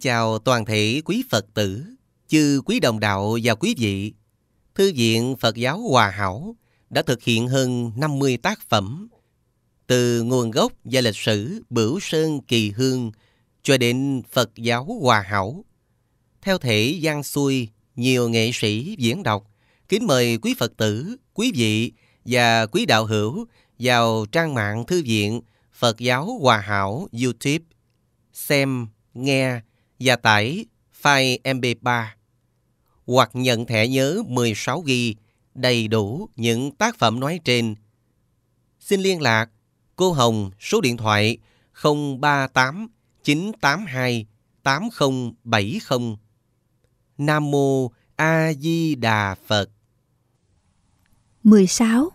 Chào toàn thể quý Phật tử, chư quý đồng đạo và quý vị. Thư viện Phật giáo Hòa Hảo đã thực hiện hơn 50 tác phẩm từ nguồn gốc và lịch sử Bửu Sơn Kỳ Hương cho đến Phật giáo Hòa Hảo. Theo thể gian xuôi, nhiều nghệ sĩ diễn đọc, kính mời quý Phật tử, quý vị và quý đạo hữu vào trang mạng thư viện Phật giáo Hòa Hảo YouTube xem, nghe và tải file MP3 hoặc nhận thẻ nhớ 16GB đầy đủ những tác phẩm nói trên. Xin liên lạc cô Hồng số điện thoại 038 982 8070. Nam mô A Di Đà Phật. 16.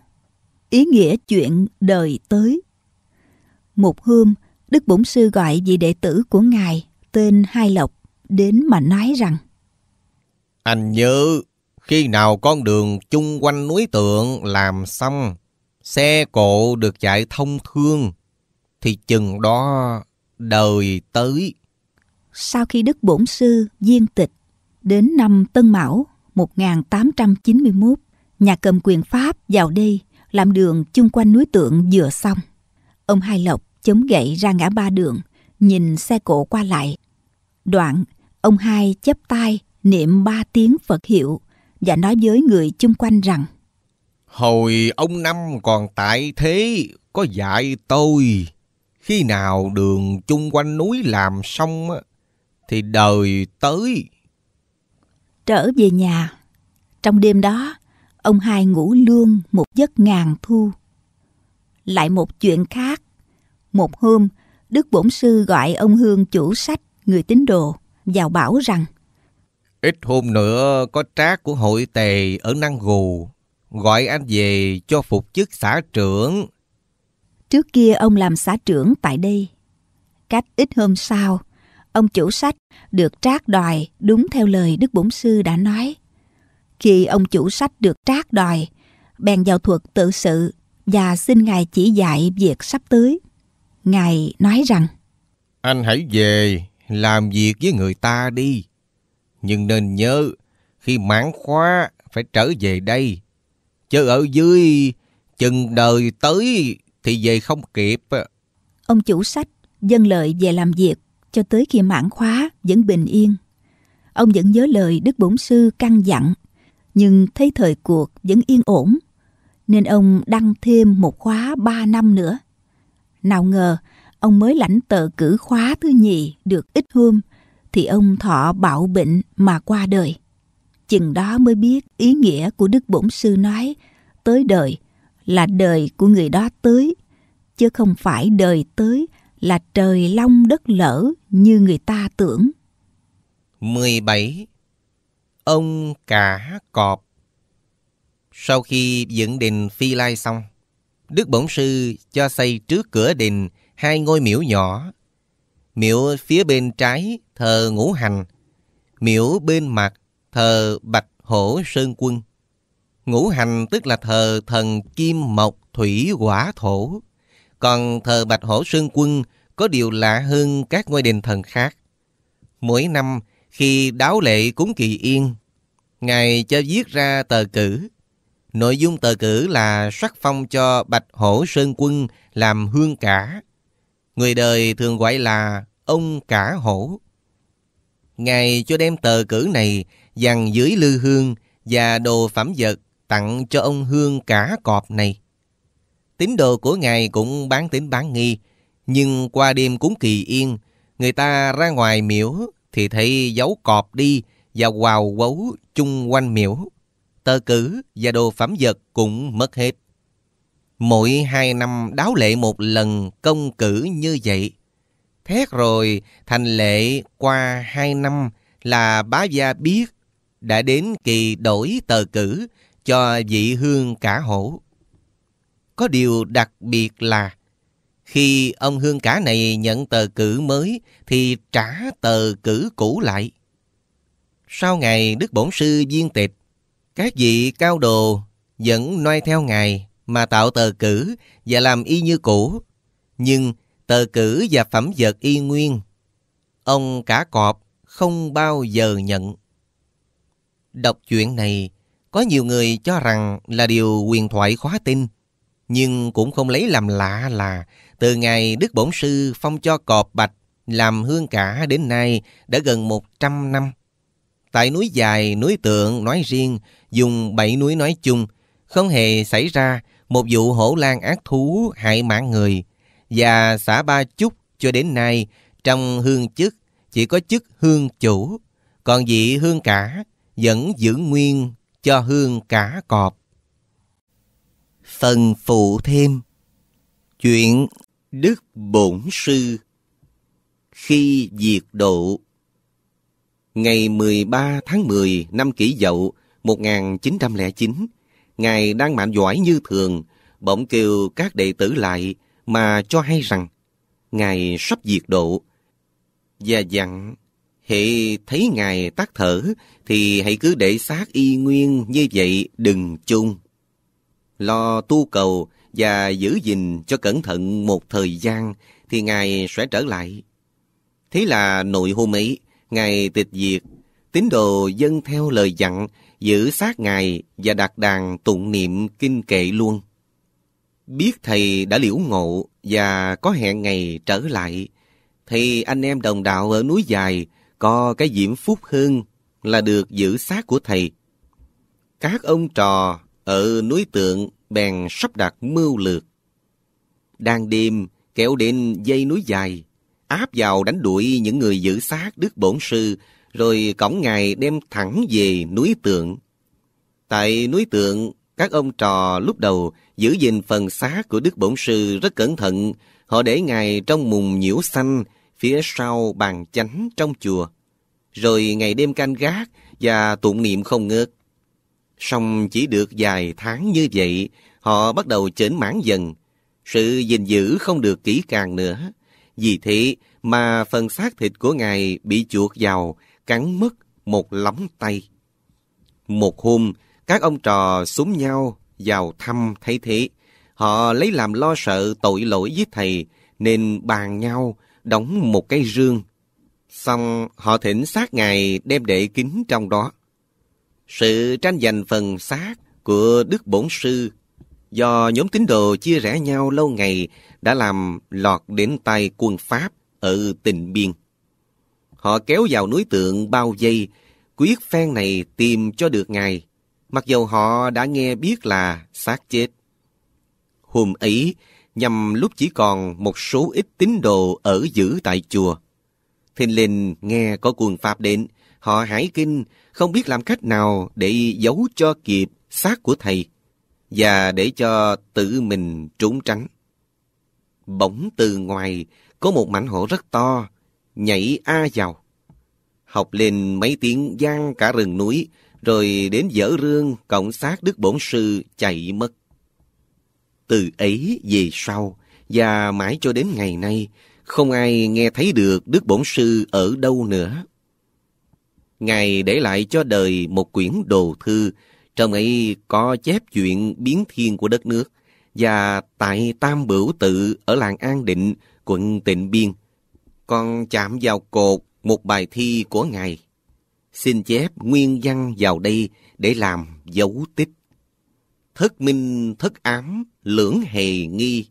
Ý nghĩa chuyện đời tới. Một hôm, Đức Bổn Sư gọi vị đệ tử của Ngài tên Hai Lộc đến mà nói rằng Anh nhớ khi nào con đường chung quanh núi tượng làm xong xe cộ được chạy thông thương thì chừng đó đời tới. Sau khi Đức Bổn Sư Diên Tịch đến năm Tân Mão 1891, nhà cầm quyền Pháp vào đây làm đường chung quanh núi tượng vừa xong. Ông Hai Lộc chống gậy ra ngã ba đường, nhìn xe cộ qua lại, Đoạn, ông hai chắp tay niệm ba tiếng Phật hiệu và nói với người chung quanh rằng Hồi ông Năm còn tại thế có dạy tôi khi nào đường chung quanh núi làm xong thì đời tới. Trở về nhà, trong đêm đó, ông hai ngủ lương một giấc ngàn thu. Lại một chuyện khác, một hôm, Đức Bổn Sư gọi ông Hương chủ sách người tín đồ vào bảo rằng Ít hôm nữa có trác của hội tề ở Năng Gù gọi anh về cho phục chức xã trưởng. Trước kia ông làm xã trưởng tại đây. Cách ít hôm sau, ông chủ sách được trác đòi đúng theo lời Đức Bổn Sư đã nói. Khi ông chủ sách được trác đòi, bèn vào thuật tự sự và xin Ngài chỉ dạy việc sắp tới. Ngài nói rằng Anh hãy về làm việc với người ta đi. Nhưng nên nhớ, khi mãn khóa phải trở về đây. Chứ ở dưới, chừng đời tới thì về không kịp. Ông chủ sách dân lợi về làm việc cho tới khi mãn khóa vẫn bình yên. Ông vẫn nhớ lời Đức Bổn Sư căn dặn, nhưng thấy thời cuộc vẫn yên ổn, nên ông đăng thêm một khóa ba năm nữa. Nào ngờ, ông mới lãnh tờ cử khóa thứ nhì được ít hôm thì ông thọ bạo bệnh mà qua đời. Chừng đó mới biết ý nghĩa của Đức Bổn Sư nói tới đời là đời của người đó tới, chứ không phải đời tới là trời long đất lở như người ta tưởng. 17. Ông cả cọp Sau khi dựng đền Phi Lai xong, Đức Bổn Sư cho xây trước cửa đền hai ngôi miễu nhỏ. Miễu phía bên trái thờ ngũ hành, miễu bên mặt thờ bạch hổ sơn quân. Ngũ hành tức là thờ thần kim mộc thủy quả thổ. Còn thờ bạch hổ sơn quân có điều lạ hơn các ngôi đền thần khác. Mỗi năm khi đáo lệ cúng kỳ yên, Ngài cho viết ra tờ cử. Nội dung tờ cử là sắc phong cho Bạch Hổ Sơn Quân làm hương cả, Người đời thường gọi là ông cả hổ. Ngài cho đem tờ cử này dàn dưới lư hương và đồ phẩm vật tặng cho ông hương cả cọp này. Tín đồ của Ngài cũng bán tính bán nghi, nhưng qua đêm cúng kỳ yên, người ta ra ngoài miễu thì thấy dấu cọp đi và quào quấu chung quanh miễu. Tờ cử và đồ phẩm vật cũng mất hết. Mỗi hai năm đáo lệ một lần công cử như vậy. Thét rồi, thành lệ qua hai năm là bá gia biết đã đến kỳ đổi tờ cử cho vị hương cả hổ. Có điều đặc biệt là khi ông hương cả này nhận tờ cử mới thì trả tờ cử cũ lại. Sau ngày Đức Bổn Sư Viên Tịch, các vị cao đồ vẫn noi theo Ngài mà tạo tờ cử và làm y như cũ. Nhưng tờ cử và phẩm vật y nguyên, ông cả cọp không bao giờ nhận. Đọc chuyện này, có nhiều người cho rằng là điều quyền thoại khó tin, nhưng cũng không lấy làm lạ là từ ngày Đức Bổn Sư phong cho cọp bạch làm hương cả đến nay đã gần 100 năm. Tại núi dài, núi tượng nói riêng, dùng bảy núi nói chung, không hề xảy ra một vụ hổ lan ác thú hại mạng người. Và xã Ba Chúc cho đến nay trong hương chức chỉ có chức hương chủ, còn vị hương cả vẫn giữ nguyên cho hương cả cọp. Phần phụ thêm Chuyện Đức Bổn Sư Khi diệt độ Ngày 13 tháng 10 năm kỷ dậu 1909 Ngài đang mạnh giỏi như thường, bỗng kêu các đệ tử lại mà cho hay rằng Ngài sắp diệt độ. Và dặn, hệ thấy Ngài tắt thở thì hãy cứ để xác y nguyên như vậy đừng chung. Lo tu cầu và giữ gìn cho cẩn thận một thời gian thì Ngài sẽ trở lại. Thế là nội hôm ấy, Ngài tịch diệt, tín đồ dân theo lời dặn giữ sát Ngài và đặt đàn tụng niệm kinh kệ luôn. Biết Thầy đã liễu ngộ và có hẹn ngày trở lại, thì anh em đồng đạo ở núi dài có cái diễm phúc hơn là được giữ xác của Thầy. Các ông trò ở núi tượng bèn sắp đặt mưu lược. Đang đêm kéo đến dây núi dài, áp vào đánh đuổi những người giữ xác Đức Bổn Sư rồi cổng ngài đem thẳng về núi tượng. Tại núi tượng, các ông trò lúc đầu giữ gìn phần xá của Đức Bổn Sư rất cẩn thận, họ để ngài trong mùng nhiễu xanh phía sau bàn chánh trong chùa, rồi ngày đêm canh gác và tụng niệm không ngớt. Song chỉ được vài tháng như vậy, họ bắt đầu chến mãn dần, sự gìn giữ không được kỹ càng nữa. Vì thế mà phần xác thịt của ngài bị chuột vào cắn mất một lóng tay. Một hôm, các ông trò súng nhau vào thăm thấy thế. Họ lấy làm lo sợ tội lỗi với thầy nên bàn nhau đóng một cái rương. Xong họ thỉnh xác ngài đem đệ kín trong đó. Sự tranh giành phần xác của Đức Bổn Sư do nhóm tín đồ chia rẽ nhau lâu ngày đã làm lọt đến tay quân Pháp ở tỉnh Biên. Họ kéo vào núi tượng bao dây quyết phen này tìm cho được ngài. Mặc dầu họ đã nghe biết là xác chết. Hôm ấy, nhằm lúc chỉ còn một số ít tín đồ ở giữ tại chùa. Thình lình nghe có quần pháp đến, họ hãi kinh, không biết làm cách nào để giấu cho kịp xác của thầy và để cho tự mình trốn tránh. Bỗng từ ngoài có một mảnh hổ rất to, nhảy a vào. Học lên mấy tiếng gian cả rừng núi, rồi đến dở rương cộng sát Đức Bổn Sư chạy mất. Từ ấy về sau, và mãi cho đến ngày nay, không ai nghe thấy được Đức Bổn Sư ở đâu nữa. Ngài để lại cho đời một quyển đồ thư, trong ấy có chép chuyện biến thiên của đất nước, và tại Tam Bửu Tự ở làng An Định, quận Tịnh Biên, con chạm vào cột một bài thi của Ngài. Xin chép nguyên văn vào đây để làm dấu tích. Thất minh thất ám, lưỡng hề nghi.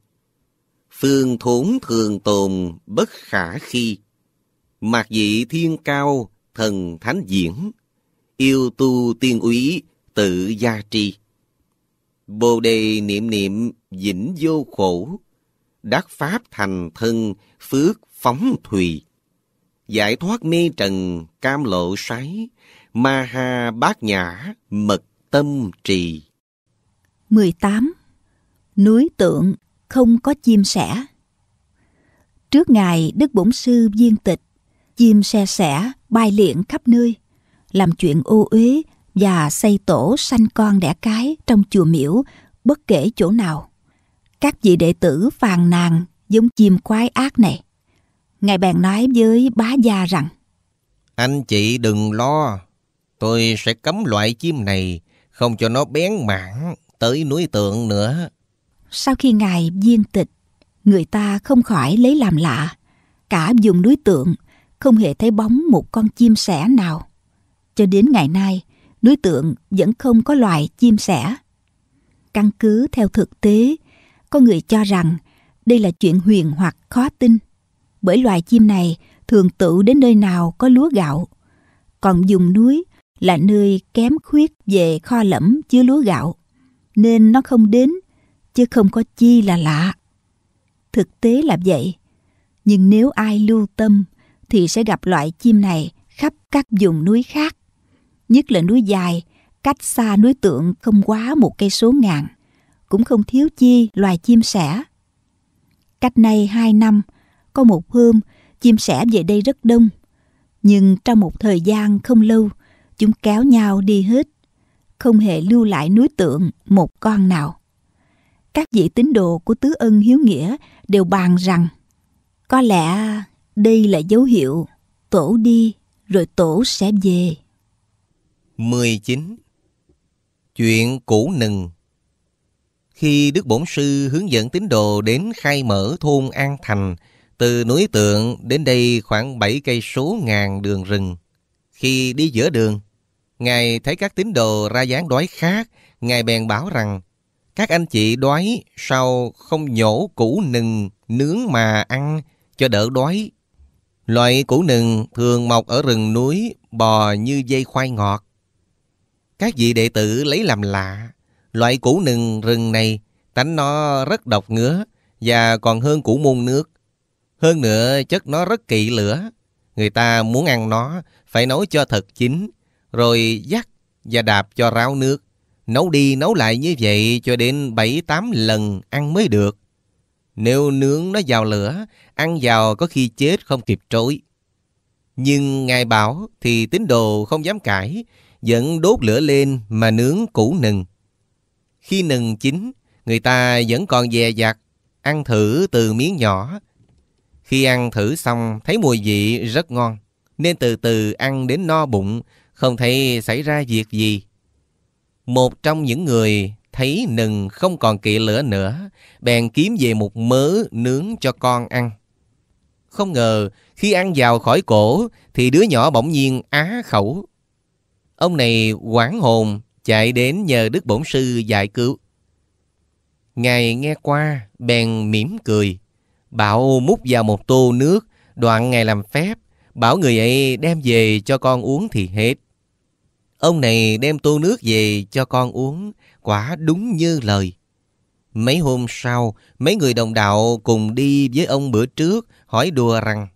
Phương thốn thường tồn, bất khả khi. Mạc dị thiên cao, thần thánh diễn. Yêu tu tiên úy, tự gia tri. Bồ đề niệm niệm, vĩnh vô khổ. Đắc pháp thành thân, phước phóng thùy. Giải thoát mê trần cam lộ sái, ma ha bát nhã mật tâm trì. 18. Núi tượng không có chim sẻ Trước ngài Đức Bổn Sư viên tịch, chim xe sẻ bay liện khắp nơi, làm chuyện ô uế và xây tổ sanh con đẻ cái trong chùa miễu bất kể chỗ nào. Các vị đệ tử phàn nàn giống chim quái ác này. Ngài bèn nói với bá gia rằng Anh chị đừng lo Tôi sẽ cấm loại chim này Không cho nó bén mảng Tới núi tượng nữa Sau khi Ngài viên tịch Người ta không khỏi lấy làm lạ Cả vùng núi tượng Không hề thấy bóng một con chim sẻ nào Cho đến ngày nay Núi tượng vẫn không có loài chim sẻ Căn cứ theo thực tế Có người cho rằng Đây là chuyện huyền hoặc khó tin bởi loài chim này thường tự đến nơi nào có lúa gạo. Còn vùng núi là nơi kém khuyết về kho lẫm chứa lúa gạo, nên nó không đến, chứ không có chi là lạ. Thực tế là vậy, nhưng nếu ai lưu tâm thì sẽ gặp loại chim này khắp các vùng núi khác, nhất là núi dài, cách xa núi tượng không quá một cây số ngàn, cũng không thiếu chi loài chim sẻ. Cách nay hai năm, có một hôm, chim sẻ về đây rất đông. Nhưng trong một thời gian không lâu, chúng kéo nhau đi hết. Không hề lưu lại núi tượng một con nào. Các vị tín đồ của Tứ Ân Hiếu Nghĩa đều bàn rằng có lẽ đây là dấu hiệu tổ đi rồi tổ sẽ về. 19. Chuyện cũ nừng Khi Đức Bổn Sư hướng dẫn tín đồ đến khai mở thôn An Thành – từ núi tượng đến đây khoảng 7 cây số ngàn đường rừng. Khi đi giữa đường, Ngài thấy các tín đồ ra dáng đói khát, Ngài bèn bảo rằng, các anh chị đói sao không nhổ củ nừng nướng mà ăn cho đỡ đói. Loại củ nừng thường mọc ở rừng núi, bò như dây khoai ngọt. Các vị đệ tử lấy làm lạ, loại củ nừng rừng này tánh nó rất độc ngứa và còn hơn củ môn nước. Hơn nữa chất nó rất kỵ lửa. Người ta muốn ăn nó phải nấu cho thật chín, rồi dắt và đạp cho ráo nước. Nấu đi nấu lại như vậy cho đến 7-8 lần ăn mới được. Nếu nướng nó vào lửa, ăn vào có khi chết không kịp trối. Nhưng Ngài bảo thì tín đồ không dám cãi, vẫn đốt lửa lên mà nướng củ nừng. Khi nừng chín, người ta vẫn còn dè dặt, ăn thử từ miếng nhỏ, khi ăn thử xong thấy mùi vị rất ngon, nên từ từ ăn đến no bụng, không thấy xảy ra việc gì. Một trong những người thấy nừng không còn kỵ lửa nữa, bèn kiếm về một mớ nướng cho con ăn. Không ngờ, khi ăn vào khỏi cổ, thì đứa nhỏ bỗng nhiên á khẩu. Ông này quảng hồn, chạy đến nhờ Đức Bổn Sư giải cứu. Ngài nghe qua, bèn mỉm cười. Bảo múc vào một tô nước, đoạn ngày làm phép, bảo người ấy đem về cho con uống thì hết. Ông này đem tô nước về cho con uống, quả đúng như lời. Mấy hôm sau, mấy người đồng đạo cùng đi với ông bữa trước hỏi đùa rằng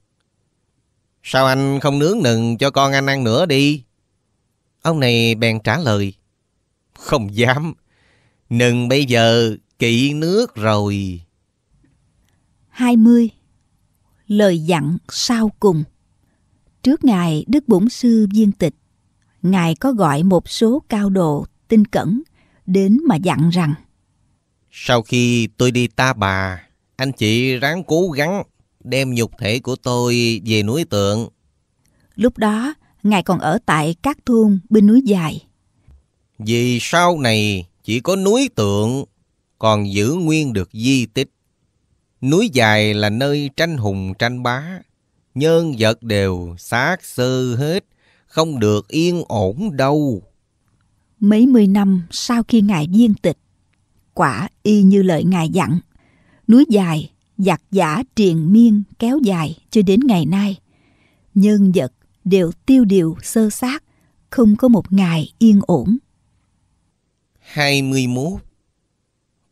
Sao anh không nướng nừng cho con anh ăn nữa đi? Ông này bèn trả lời Không dám, nừng bây giờ kỵ nước rồi. 20 Lời dặn sau cùng Trước Ngài Đức Bổn Sư Viên Tịch, Ngài có gọi một số cao độ tinh cẩn đến mà dặn rằng Sau khi tôi đi ta bà, anh chị ráng cố gắng đem nhục thể của tôi về núi tượng. Lúc đó, Ngài còn ở tại các thôn bên núi dài. Vì sau này chỉ có núi tượng còn giữ nguyên được di tích. Núi dài là nơi tranh hùng tranh bá, nhân vật đều xác sơ hết, không được yên ổn đâu. Mấy mươi năm sau khi ngài viên tịch, quả y như lời ngài dặn, núi dài, giặc giả triền miên kéo dài cho đến ngày nay. Nhân vật đều tiêu điều sơ xác, không có một ngày yên ổn. 21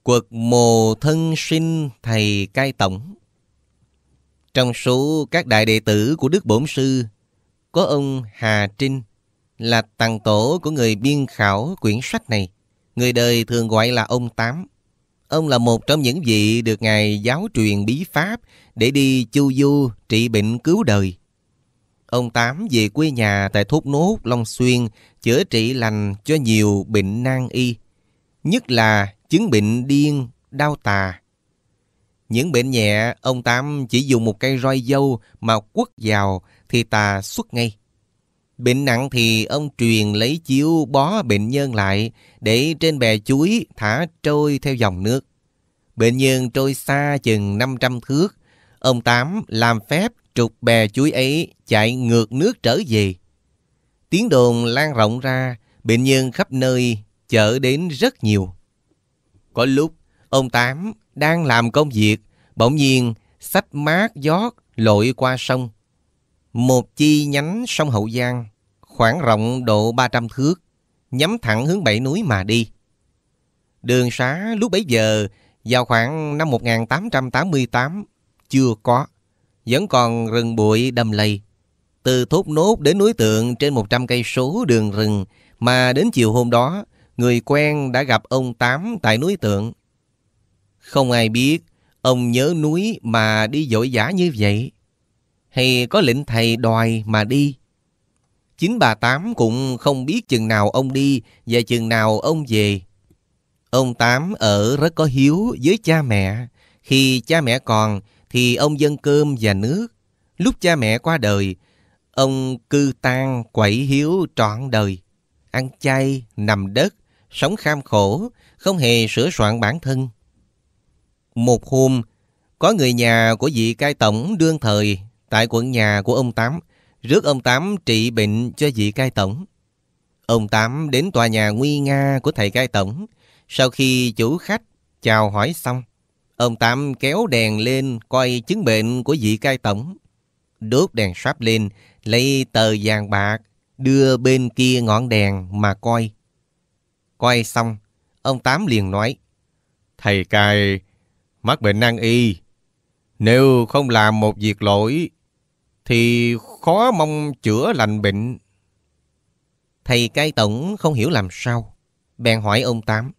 quật mồ thân sinh thầy cai tổng Trong số các đại đệ tử của Đức Bổn Sư Có ông Hà Trinh Là tàng tổ của người biên khảo quyển sách này Người đời thường gọi là ông Tám Ông là một trong những vị được Ngài giáo truyền bí pháp để đi chu du trị bệnh cứu đời. Ông Tám về quê nhà tại Thốt Nốt, Long Xuyên chữa trị lành cho nhiều bệnh nan y, nhất là chứng bệnh điên, đau tà. Những bệnh nhẹ, ông Tám chỉ dùng một cây roi dâu mà quất vào thì tà xuất ngay. Bệnh nặng thì ông truyền lấy chiếu bó bệnh nhân lại để trên bè chuối thả trôi theo dòng nước. Bệnh nhân trôi xa chừng 500 thước. Ông Tám làm phép trục bè chuối ấy chạy ngược nước trở về. Tiếng đồn lan rộng ra, bệnh nhân khắp nơi chở đến rất nhiều. Có lúc, ông Tám đang làm công việc, bỗng nhiên sách mát gió lội qua sông. Một chi nhánh sông Hậu Giang, khoảng rộng độ 300 thước, nhắm thẳng hướng bảy núi mà đi. Đường xá lúc bấy giờ vào khoảng năm 1888 chưa có, vẫn còn rừng bụi đầm lầy. Từ thốt nốt đến núi tượng trên 100 cây số đường rừng mà đến chiều hôm đó người quen đã gặp ông Tám tại núi Tượng. Không ai biết ông nhớ núi mà đi dội vã như vậy, hay có lệnh thầy đòi mà đi. Chính bà Tám cũng không biết chừng nào ông đi và chừng nào ông về. Ông Tám ở rất có hiếu với cha mẹ. Khi cha mẹ còn thì ông dân cơm và nước. Lúc cha mẹ qua đời, ông cư tang quẩy hiếu trọn đời. Ăn chay, nằm đất, sống kham khổ, không hề sửa soạn bản thân. Một hôm, có người nhà của vị cai tổng đương thời tại quận nhà của ông Tám, rước ông Tám trị bệnh cho vị cai tổng. Ông Tám đến tòa nhà nguy nga của thầy cai tổng. Sau khi chủ khách chào hỏi xong, ông Tám kéo đèn lên coi chứng bệnh của vị cai tổng. Đốt đèn sáp lên, lấy tờ vàng bạc, đưa bên kia ngọn đèn mà coi quay xong, ông Tám liền nói. Thầy cai mắc bệnh nan y. Nếu không làm một việc lỗi, thì khó mong chữa lành bệnh. Thầy cai tổng không hiểu làm sao. Bèn hỏi ông Tám.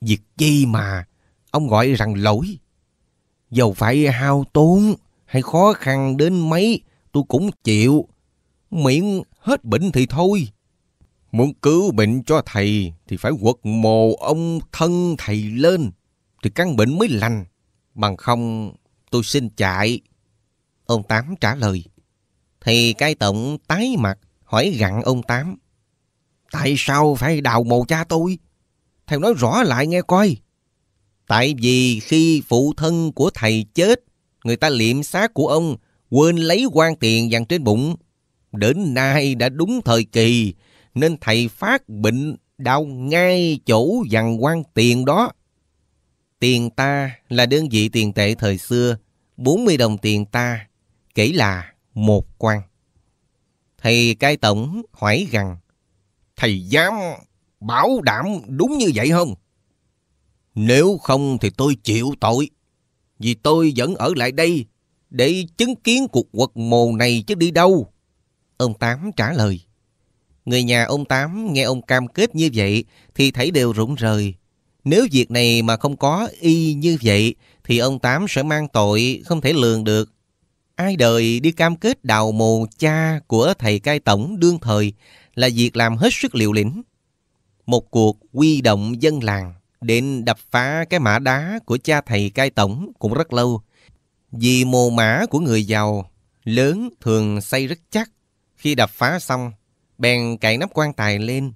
Việc chi mà ông gọi rằng lỗi? Dầu phải hao tốn hay khó khăn đến mấy tôi cũng chịu. Miễn hết bệnh thì thôi. Muốn cứu bệnh cho thầy thì phải quật mồ ông thân thầy lên thì căn bệnh mới lành. Bằng không tôi xin chạy. Ông Tám trả lời. Thì cai tổng tái mặt hỏi gặn ông Tám. Tại sao phải đào mồ cha tôi? Thầy nói rõ lại nghe coi. Tại vì khi phụ thân của thầy chết, người ta liệm xác của ông, quên lấy quan tiền dằn trên bụng. Đến nay đã đúng thời kỳ, nên thầy phát bệnh đau ngay chỗ dằn quan tiền đó. Tiền ta là đơn vị tiền tệ thời xưa, 40 đồng tiền ta, kể là một quan. Thầy cai tổng hỏi rằng, Thầy dám bảo đảm đúng như vậy không? Nếu không thì tôi chịu tội, vì tôi vẫn ở lại đây để chứng kiến cuộc quật mồ này chứ đi đâu. Ông Tám trả lời. Người nhà ông Tám nghe ông cam kết như vậy thì thấy đều rụng rời. Nếu việc này mà không có y như vậy thì ông Tám sẽ mang tội không thể lường được. Ai đời đi cam kết đào mồ cha của thầy cai tổng đương thời là việc làm hết sức liều lĩnh. Một cuộc quy động dân làng đến đập phá cái mã đá của cha thầy cai tổng cũng rất lâu. Vì mồ mã của người giàu lớn thường xây rất chắc. Khi đập phá xong bèn cậy nắp quan tài lên.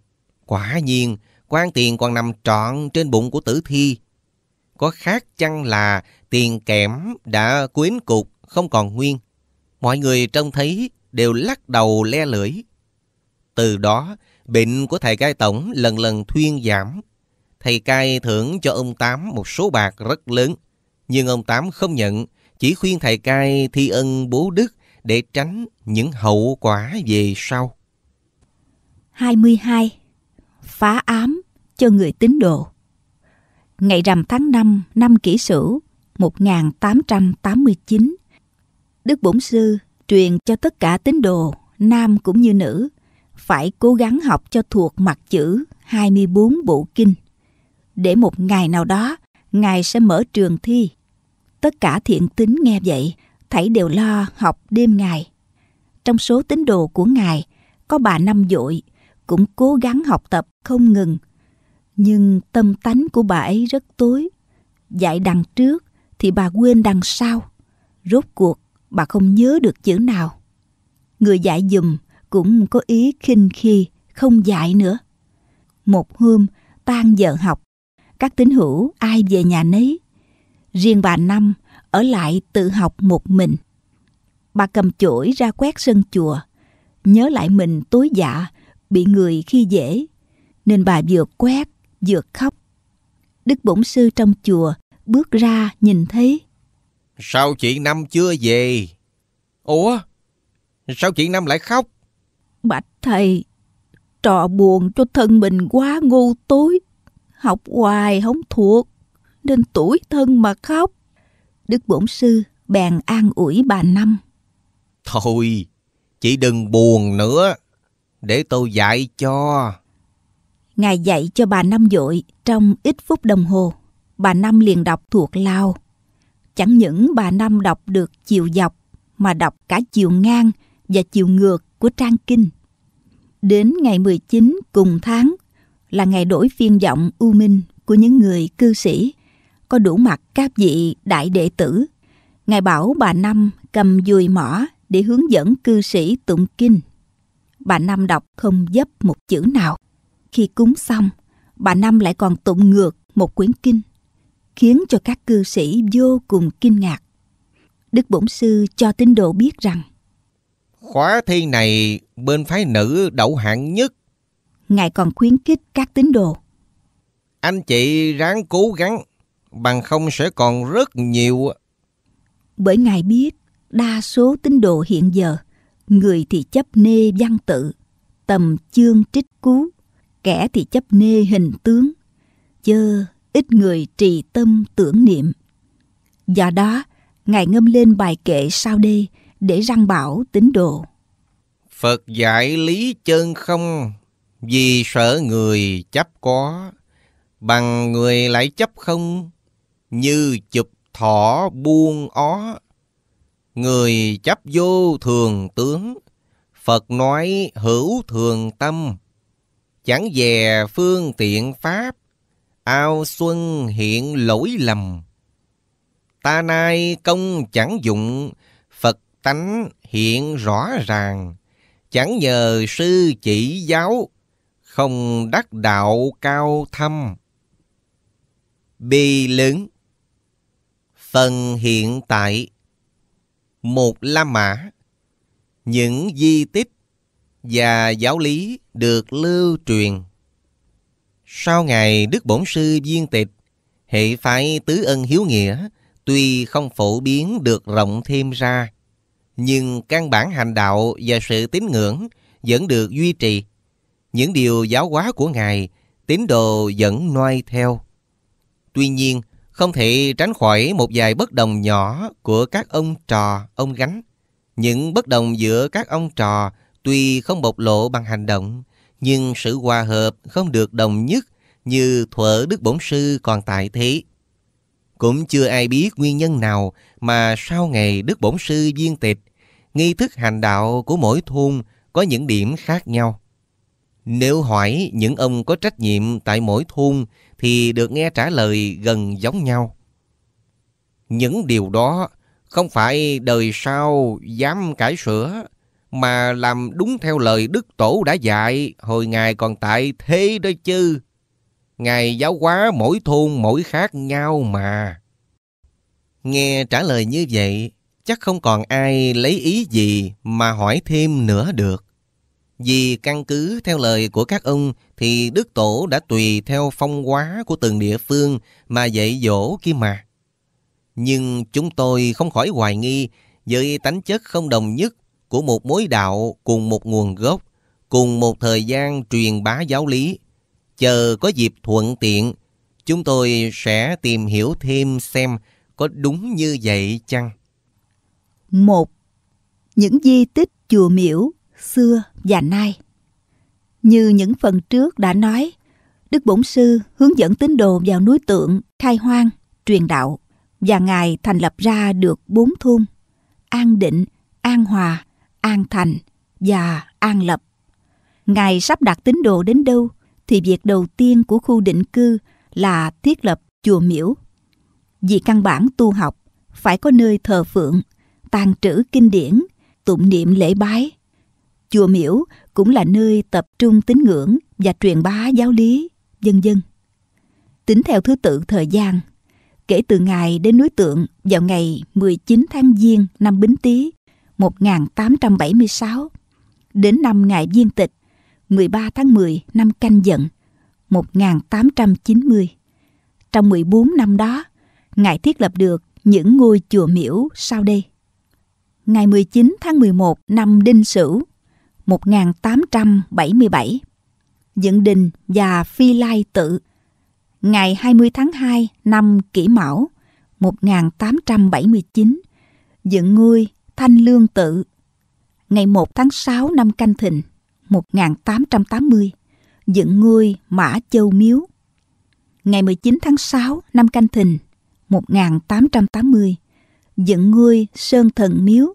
Quả nhiên, quan tiền còn nằm trọn trên bụng của tử thi. Có khác chăng là tiền kẽm đã quyến cục không còn nguyên. Mọi người trông thấy đều lắc đầu le lưỡi. Từ đó, bệnh của thầy cai tổng lần lần thuyên giảm. Thầy cai thưởng cho ông Tám một số bạc rất lớn. Nhưng ông Tám không nhận, chỉ khuyên thầy cai thi ân bố đức để tránh những hậu quả về sau. 22 Phá ám cho người tín đồ Ngày rằm tháng 5 năm kỷ sửu 1889 Đức Bổn Sư truyền cho tất cả tín đồ nam cũng như nữ phải cố gắng học cho thuộc mặt chữ 24 bộ kinh để một ngày nào đó ngài sẽ mở trường thi tất cả thiện tín nghe vậy thảy đều lo học đêm ngày trong số tín đồ của ngài có bà năm dội cũng cố gắng học tập không ngừng. Nhưng tâm tánh của bà ấy rất tối. Dạy đằng trước thì bà quên đằng sau. Rốt cuộc bà không nhớ được chữ nào. Người dạy dùm cũng có ý khinh khi không dạy nữa. Một hôm tan giờ học, các tín hữu ai về nhà nấy. Riêng bà Năm ở lại tự học một mình. Bà cầm chổi ra quét sân chùa, nhớ lại mình tối dạ bị người khi dễ, nên bà vừa quét, vừa khóc. Đức Bổn Sư trong chùa bước ra nhìn thấy. Sao chị Năm chưa về? Ủa? Sao chị Năm lại khóc? Bạch thầy, trò buồn cho thân mình quá ngu tối, học hoài không thuộc, nên tuổi thân mà khóc. Đức Bổn Sư bèn an ủi bà Năm. Thôi, chị đừng buồn nữa để tôi dạy cho. Ngài dạy cho bà Năm dội trong ít phút đồng hồ. Bà Năm liền đọc thuộc lao. Chẳng những bà Năm đọc được chiều dọc, mà đọc cả chiều ngang và chiều ngược của trang kinh. Đến ngày 19 cùng tháng là ngày đổi phiên giọng u minh của những người cư sĩ, có đủ mặt các vị đại đệ tử. Ngài bảo bà Năm cầm dùi mỏ để hướng dẫn cư sĩ tụng kinh bà Năm đọc không dấp một chữ nào. Khi cúng xong, bà Năm lại còn tụng ngược một quyển kinh, khiến cho các cư sĩ vô cùng kinh ngạc. Đức Bổn Sư cho tín đồ biết rằng Khóa thi này bên phái nữ đậu hạng nhất. Ngài còn khuyến khích các tín đồ. Anh chị ráng cố gắng, bằng không sẽ còn rất nhiều. Bởi Ngài biết, đa số tín đồ hiện giờ người thì chấp nê văn tự, tầm chương trích cú, kẻ thì chấp nê hình tướng, chơ ít người trì tâm tưởng niệm. Do đó, Ngài ngâm lên bài kệ sau đây để răng bảo tín đồ. Phật giải lý chân không, vì sợ người chấp có, bằng người lại chấp không, như chụp thỏ buông ó Người chấp vô thường tướng, Phật nói hữu thường tâm. Chẳng dè phương tiện pháp, Ao xuân hiện lỗi lầm. Ta nay công chẳng dụng, Phật tánh hiện rõ ràng. Chẳng nhờ sư chỉ giáo, Không đắc đạo cao thâm. Bi lớn Phần hiện tại một La Mã. Những di tích và giáo lý được lưu truyền. Sau ngày Đức Bổn Sư Viên Tịch, hệ phái Tứ Ân Hiếu Nghĩa tuy không phổ biến được rộng thêm ra, nhưng căn bản hành đạo và sự tín ngưỡng vẫn được duy trì. Những điều giáo hóa của Ngài, tín đồ vẫn noi theo. Tuy nhiên, không thể tránh khỏi một vài bất đồng nhỏ của các ông trò, ông gánh. Những bất đồng giữa các ông trò tuy không bộc lộ bằng hành động, nhưng sự hòa hợp không được đồng nhất như thuở Đức Bổn Sư còn tại thế. Cũng chưa ai biết nguyên nhân nào mà sau ngày Đức Bổn Sư viên tịch, nghi thức hành đạo của mỗi thôn có những điểm khác nhau. Nếu hỏi những ông có trách nhiệm tại mỗi thôn thì được nghe trả lời gần giống nhau. Những điều đó không phải đời sau dám cải sửa mà làm đúng theo lời Đức Tổ đã dạy hồi Ngài còn tại thế đó chứ. Ngài giáo hóa mỗi thôn mỗi khác nhau mà. Nghe trả lời như vậy, chắc không còn ai lấy ý gì mà hỏi thêm nữa được. Vì căn cứ theo lời của các ông thì Đức Tổ đã tùy theo phong hóa của từng địa phương mà dạy dỗ kia mà. Nhưng chúng tôi không khỏi hoài nghi với tánh chất không đồng nhất của một mối đạo cùng một nguồn gốc, cùng một thời gian truyền bá giáo lý. Chờ có dịp thuận tiện, chúng tôi sẽ tìm hiểu thêm xem có đúng như vậy chăng. Một Những di tích chùa miễu xưa và nay. Như những phần trước đã nói, Đức Bổn Sư hướng dẫn tín đồ vào núi tượng, khai hoang, truyền đạo và Ngài thành lập ra được bốn thôn An Định, An Hòa, An Thành và An Lập. Ngài sắp đặt tín đồ đến đâu thì việc đầu tiên của khu định cư là thiết lập chùa miễu. Vì căn bản tu học phải có nơi thờ phượng, tàn trữ kinh điển, tụng niệm lễ bái, chùa miễu cũng là nơi tập trung tín ngưỡng và truyền bá giáo lý, vân dân. Tính theo thứ tự thời gian, kể từ ngày đến núi tượng vào ngày 19 tháng Giêng năm Bính Tý 1876 đến năm ngày Diên Tịch 13 tháng 10 năm Canh Dận 1890. Trong 14 năm đó, Ngài thiết lập được những ngôi chùa miễu sau đây. Ngày 19 tháng 11 năm Đinh Sửu 1877, Dựng Đình và Phi Lai Tự, ngày 20 tháng 2 năm Kỷ Mão 1879, Dựng ngôi Thanh Lương Tự, ngày 1 tháng 6 năm Canh Thìn 1880, Dựng ngôi Mã Châu Miếu, ngày 19 tháng 6 năm Canh Thìn 1880, Dựng ngôi Sơn Thần Miếu,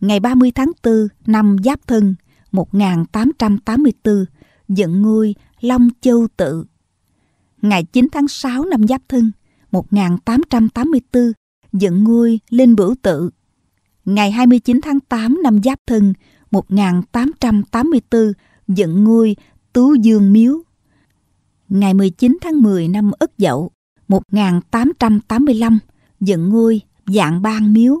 ngày 30 tháng 4 năm Giáp Thân 1884 dựng ngôi Long Châu Tự. Ngày 9 tháng 6 năm Giáp Thân 1884 dựng ngôi Linh Bửu Tự. Ngày 29 tháng 8 năm Giáp Thân 1884 dựng ngôi Tú Dương Miếu. Ngày 19 tháng 10 năm Ất Dậu 1885 dựng ngôi Dạng Bang Miếu.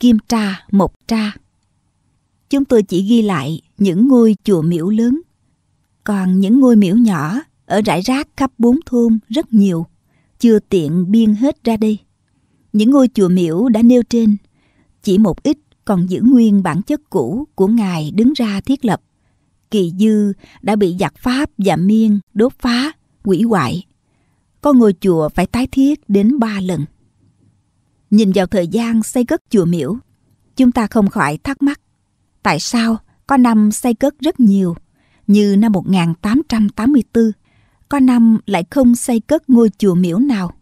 kim tra, mộc tra. Chúng tôi chỉ ghi lại những ngôi chùa miễu lớn, còn những ngôi miễu nhỏ ở rải rác khắp bốn thôn rất nhiều, chưa tiện biên hết ra đây. Những ngôi chùa miễu đã nêu trên, chỉ một ít còn giữ nguyên bản chất cũ của ngài đứng ra thiết lập. Kỳ dư đã bị giặc Pháp và Miên đốt phá, hủy hoại. Có ngôi chùa phải tái thiết đến ba lần. Nhìn vào thời gian xây cất chùa miễu, chúng ta không khỏi thắc mắc. Tại sao có năm xây cất rất nhiều, như năm 1884, có năm lại không xây cất ngôi chùa miễu nào?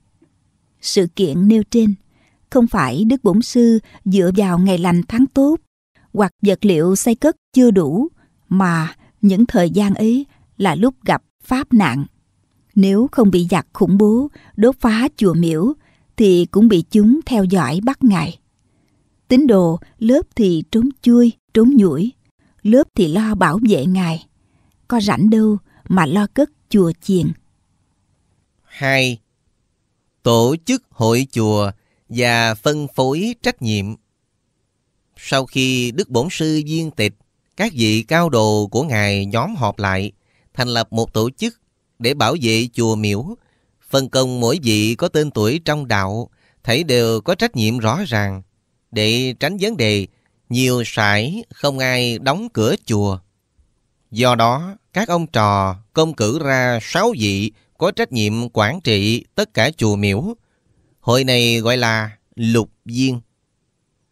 Sự kiện nêu trên không phải Đức Bổn Sư dựa vào ngày lành tháng tốt hoặc vật liệu xây cất chưa đủ mà những thời gian ấy là lúc gặp pháp nạn. Nếu không bị giặc khủng bố đốt phá chùa miễu thì cũng bị chúng theo dõi bắt ngại. Tín đồ lớp thì trốn chui, trốn nhủi, lớp thì lo bảo vệ ngài. Có rảnh đâu mà lo cất chùa chiền. 2. Tổ chức hội chùa và phân phối trách nhiệm. Sau khi Đức Bổn Sư Viên Tịch, các vị cao đồ của Ngài nhóm họp lại, thành lập một tổ chức để bảo vệ chùa miễu Phân công mỗi vị có tên tuổi trong đạo, thấy đều có trách nhiệm rõ ràng, để tránh vấn đề nhiều sải không ai đóng cửa chùa. Do đó, các ông trò công cử ra sáu vị có trách nhiệm quản trị tất cả chùa miễu. Hội này gọi là lục viên.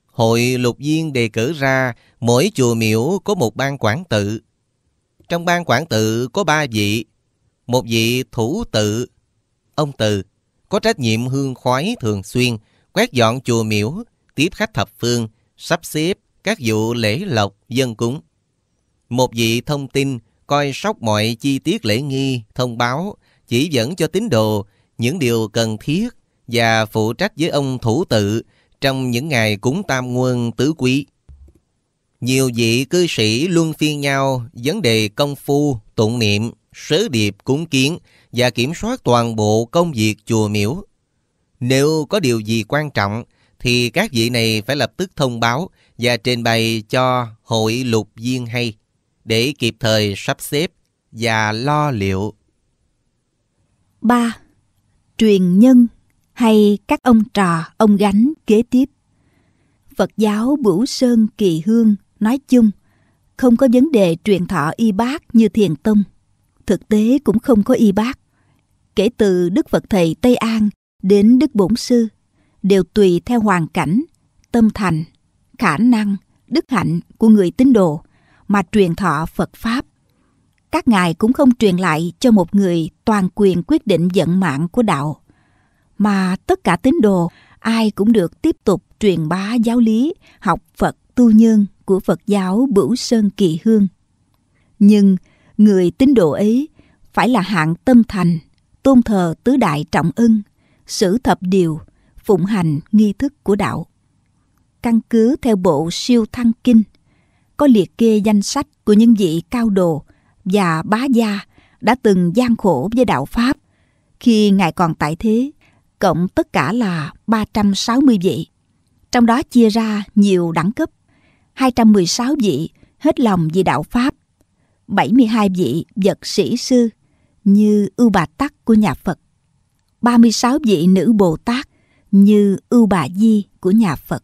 Hội lục viên đề cử ra mỗi chùa miễu có một ban quản tự. Trong ban quản tự có ba vị, một vị thủ tự ông Từ, có trách nhiệm hương khói thường xuyên, quét dọn chùa miếu tiếp khách thập phương, sắp xếp các vụ lễ lộc, dân cúng. Một vị thông tin, coi sóc mọi chi tiết lễ nghi, thông báo, chỉ dẫn cho tín đồ những điều cần thiết và phụ trách với ông thủ tự trong những ngày cúng tam nguyên tứ quý. Nhiều vị cư sĩ luân phiên nhau vấn đề công phu, tụng niệm, sớ điệp cúng kiến và kiểm soát toàn bộ công việc chùa miễu. Nếu có điều gì quan trọng thì các vị này phải lập tức thông báo và trình bày cho hội lục viên hay để kịp thời sắp xếp và lo liệu. 3. Truyền nhân hay các ông trò, ông gánh kế tiếp. Phật giáo Bửu Sơn Kỳ Hương nói chung không có vấn đề truyền thọ y bác như thiền tông thực tế cũng không có y bác. Kể từ Đức Phật Thầy Tây An đến Đức Bổn Sư, đều tùy theo hoàn cảnh, tâm thành, khả năng, đức hạnh của người tín đồ mà truyền thọ Phật Pháp. Các ngài cũng không truyền lại cho một người toàn quyền quyết định vận mạng của đạo, mà tất cả tín đồ ai cũng được tiếp tục truyền bá giáo lý, học Phật tu nhân của Phật giáo Bửu Sơn Kỳ Hương. Nhưng người tín đồ ấy phải là hạng tâm thành, tôn thờ tứ đại trọng ân, sử thập điều, phụng hành nghi thức của đạo. Căn cứ theo bộ siêu thăng kinh, có liệt kê danh sách của những vị cao đồ và bá gia đã từng gian khổ với đạo Pháp khi Ngài còn tại thế, cộng tất cả là 360 vị. Trong đó chia ra nhiều đẳng cấp, 216 vị hết lòng vì đạo Pháp 72 vị vật sĩ sư như Ưu Bà Tắc của nhà Phật, 36 vị nữ Bồ Tát như Ưu Bà Di của nhà Phật,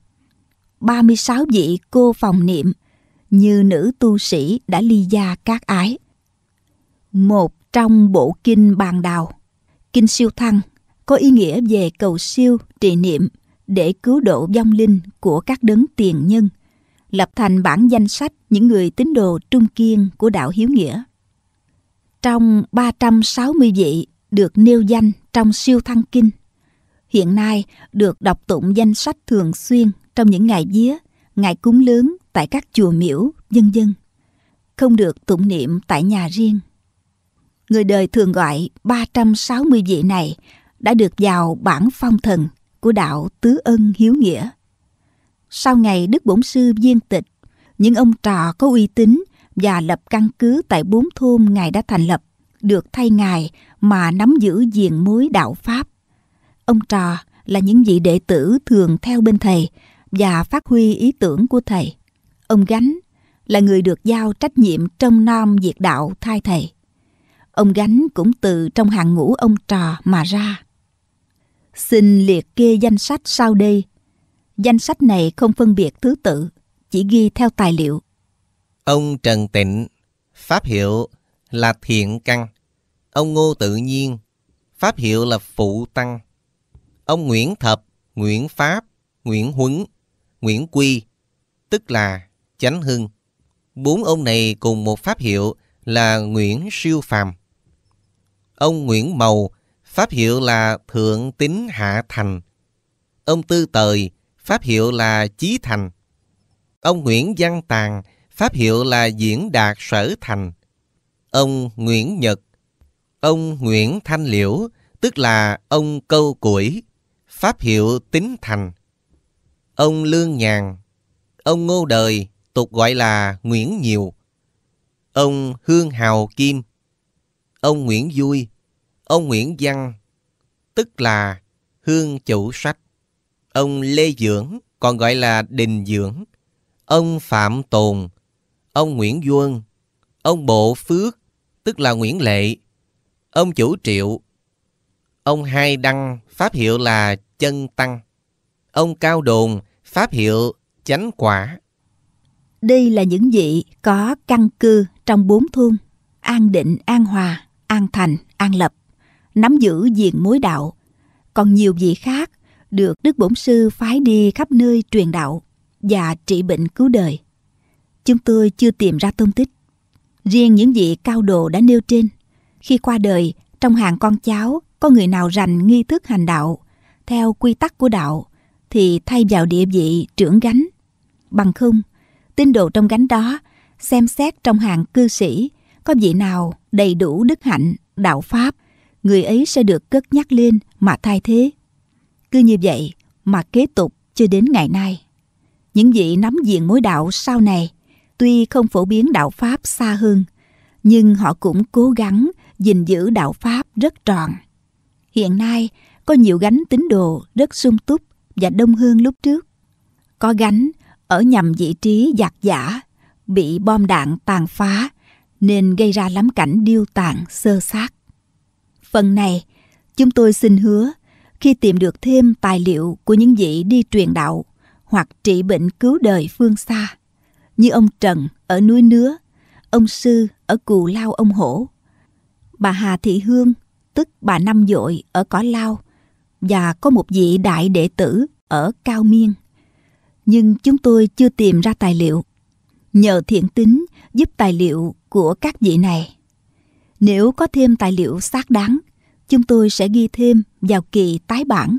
36 vị cô phòng niệm như nữ tu sĩ đã ly gia các ái. Một trong bộ kinh bàn đào, kinh siêu thăng, có ý nghĩa về cầu siêu, trì niệm để cứu độ vong linh của các đấng tiền nhân – lập thành bản danh sách những người tín đồ trung kiên của đạo Hiếu Nghĩa. Trong 360 vị được nêu danh trong siêu thăng kinh, hiện nay được đọc tụng danh sách thường xuyên trong những ngày vía, ngày cúng lớn tại các chùa miễu, dân dân, không được tụng niệm tại nhà riêng. Người đời thường gọi 360 vị này đã được vào bản phong thần của đạo Tứ Ân Hiếu Nghĩa – sau ngày Đức Bổn Sư viên tịch, những ông trò có uy tín và lập căn cứ tại bốn thôn Ngài đã thành lập, được thay Ngài mà nắm giữ diện mối đạo Pháp. Ông trò là những vị đệ tử thường theo bên Thầy và phát huy ý tưởng của Thầy. Ông Gánh là người được giao trách nhiệm trong nom diệt đạo thay Thầy. Ông Gánh cũng từ trong hàng ngũ ông trò mà ra. Xin liệt kê danh sách sau đây Danh sách này không phân biệt thứ tự, chỉ ghi theo tài liệu. Ông Trần Tịnh, pháp hiệu là Thiện Căn. Ông Ngô Tự Nhiên, pháp hiệu là Phụ Tăng. Ông Nguyễn Thập, Nguyễn Pháp, Nguyễn Huấn, Nguyễn Quy, tức là Chánh Hưng. Bốn ông này cùng một pháp hiệu là Nguyễn Siêu Phàm. Ông Nguyễn màu pháp hiệu là Thượng Tín Hạ Thành. Ông Tư Tời, pháp hiệu là Chí Thành. Ông Nguyễn Văn tàng pháp hiệu là Diễn Đạt Sở Thành. Ông Nguyễn Nhật, ông Nguyễn Thanh Liễu, tức là ông Câu Củi, pháp hiệu Tính Thành. Ông Lương Nhàn, ông Ngô Đời, tục gọi là Nguyễn Nhiều. Ông Hương Hào Kim, ông Nguyễn Vui, ông Nguyễn Văn, tức là Hương Chủ Sách ông Lê Dưỡng, còn gọi là Đình Dưỡng, ông Phạm Tồn, ông Nguyễn Duân, ông Bộ Phước, tức là Nguyễn Lệ, ông Chủ Triệu, ông Hai Đăng, pháp hiệu là Chân Tăng, ông Cao Đồn, pháp hiệu Chánh Quả. Đây là những vị có căn cư trong bốn thôn An Định, An Hòa, An Thành, An Lập, nắm giữ diện mối đạo. Còn nhiều vị khác được Đức Bổn Sư phái đi khắp nơi truyền đạo và trị bệnh cứu đời. Chúng tôi chưa tìm ra tung tích. Riêng những vị cao đồ đã nêu trên, khi qua đời, trong hàng con cháu có người nào rành nghi thức hành đạo theo quy tắc của đạo thì thay vào địa vị trưởng gánh. Bằng không, tín đồ trong gánh đó xem xét trong hàng cư sĩ có vị nào đầy đủ đức hạnh, đạo pháp, người ấy sẽ được cất nhắc lên mà thay thế cứ như vậy mà kế tục cho đến ngày nay. Những vị nắm diện mối đạo sau này tuy không phổ biến đạo Pháp xa hơn, nhưng họ cũng cố gắng gìn giữ đạo Pháp rất tròn. Hiện nay, có nhiều gánh tín đồ rất sung túc và đông hơn lúc trước. Có gánh ở nhầm vị trí giặc giả, bị bom đạn tàn phá, nên gây ra lắm cảnh điêu tàn sơ xác. Phần này, chúng tôi xin hứa khi tìm được thêm tài liệu của những vị đi truyền đạo hoặc trị bệnh cứu đời phương xa, như ông Trần ở núi Nứa, ông Sư ở Cù Lao ông Hổ, bà Hà Thị Hương, tức bà Năm Dội ở Cỏ Lao, và có một vị đại đệ tử ở Cao Miên. Nhưng chúng tôi chưa tìm ra tài liệu. Nhờ thiện tín giúp tài liệu của các vị này. Nếu có thêm tài liệu xác đáng, chúng tôi sẽ ghi thêm vào kỳ tái bản